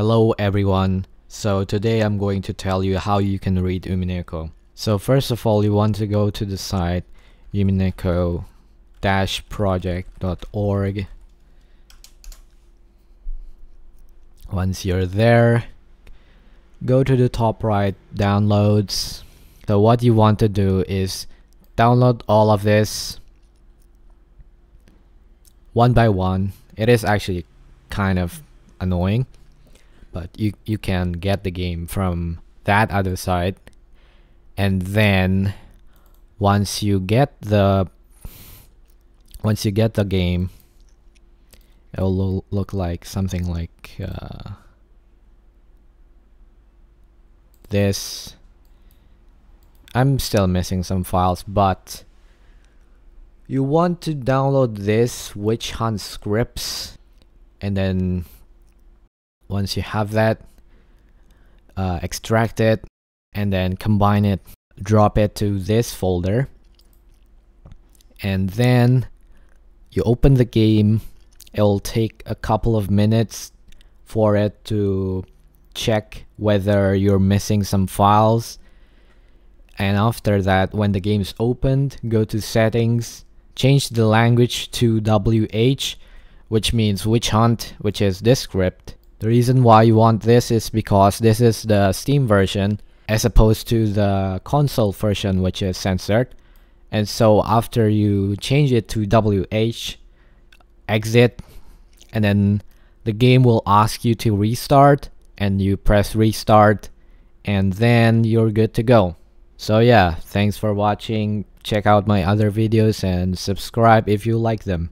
Hello everyone. So today I'm going to tell you how you can read Umineko. So first of all, you want to go to the site umineko-project.org. Once you're there, go to the top right, downloads. So what you want to do is download all of this one by one. It is actually kind of annoying but you you can get the game from that other side and then once you get the once you get the game it will lo look like something like uh, this I'm still missing some files but you want to download this witch hunt scripts and then once you have that, uh, extract it and then combine it, drop it to this folder. And then you open the game. It'll take a couple of minutes for it to check whether you're missing some files. And after that, when the game is opened, go to settings, change the language to WH, which means witch hunt, which is this script the reason why you want this is because this is the Steam version as opposed to the console version which is censored. And so after you change it to WH, exit, and then the game will ask you to restart and you press restart and then you're good to go. So yeah, thanks for watching. Check out my other videos and subscribe if you like them.